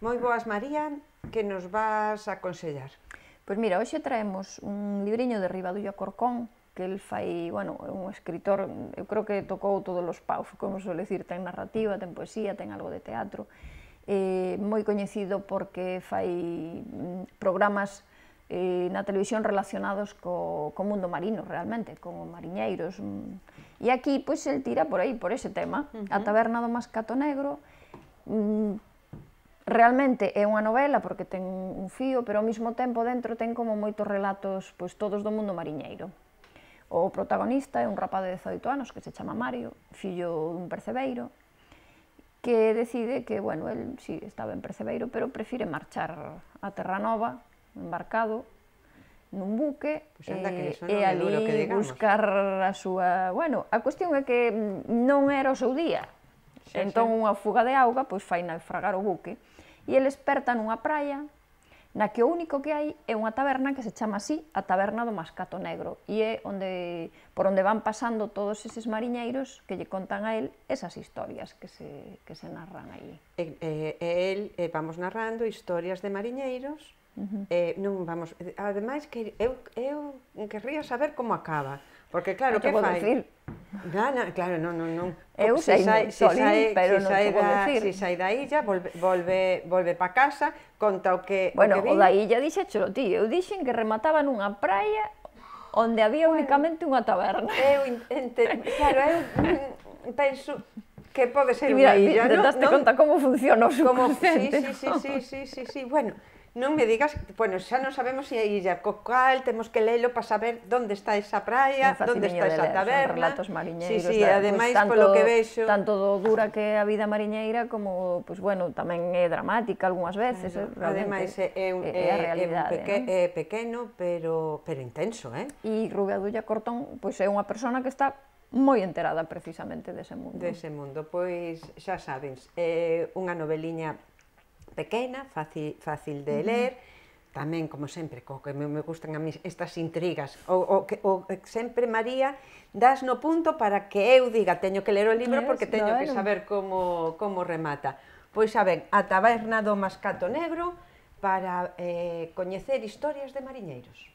Moi boas, María, que nos vas a aconsellar? Pois mira, hoxe traemos un libriño de Ribadullo Corcón, que el fai, bueno, é un escritor, eu creo que tocou todos os paus, como suele decir, ten narrativa, ten poesía, ten algo de teatro, eh, moi coñecido porque fai mm, programas eh, na televisión relacionados co, co mundo marino, realmente, con mariñeiros. Mm. E aquí, pois, el tira por aí, por ese tema, uh -huh. a taberna do Mascato Negro, mm, realmente é unha novela porque ten un fío, pero ao mesmo tempo dentro ten como moitos relatos, pois todos do mundo mariñeiro. O protagonista é un rapaz de 18 anos que se chama Mario, fillo dun percebeiro, que decide que, bueno, el si sí, estaba en percebeiro, pero prefire marchar a Terranova, embarcado, nun buque pues pois anda, que eh, e, ali que buscar a súa... Bueno, a cuestión é que non era o seu día, Xa, entón, unha fuga de auga pois fai naufragar o buque. E eles pertan nunha praia na que o único que hai é unha taberna que se chama así a Taberna do Mascato Negro e é onde, por onde van pasando todos eses mariñeiros que lle contan a él esas historias que se, que se narran aí. E, e, e el e vamos narrando historias de mariñeiros Uh -huh. eh, non vamos, ademais que eu, eu querría saber como acaba, porque claro, que fai? Decir? Na, na, claro, non, non, non. Eu se sei, sai, se sai, pero se non sei da, decir. Se sai da illa, volve, volve, volve pa casa, conta o que Bueno, o, que o da illa dixe cholo ti, eu dixen que remataba nunha praia onde había bueno, únicamente unha taberna. Eu entendo, claro, eu penso que pode ser unha illa, non? Mira, te conta como funciona o subconsciente. Sí, sí, sí, sí, sí, sí, sí, bueno, Non me digas, bueno, xa non sabemos se si hai illa cocal, temos que leilo para saber onde está esa praia, onde está esa taberna. Relatos mariñeiros. Sí, sí, da, pois ademais, pues, tanto, polo que vexo... Tanto do dura que a vida mariñeira como, pues, pois bueno, tamén é dramática algunhas veces. Eh, claro. Eh, ademais, é, é, un, é, é, a realidade, é, peque, ¿no? é pequeno, pero, pero intenso, eh? E Rubia Dulla Cortón, pois pues, é unha persona que está moi enterada precisamente dese mundo. Dese mundo, pois xa sabens, é unha noveliña pequena, fácil, fácil de ler, tamén, como sempre, co que me gustan a mí estas intrigas, o, o, que, o sempre María das no punto para que eu diga teño que ler o libro porque teño que saber como, como remata. Pois saben, a taberna do Mascato Negro para eh, coñecer historias de mariñeiros.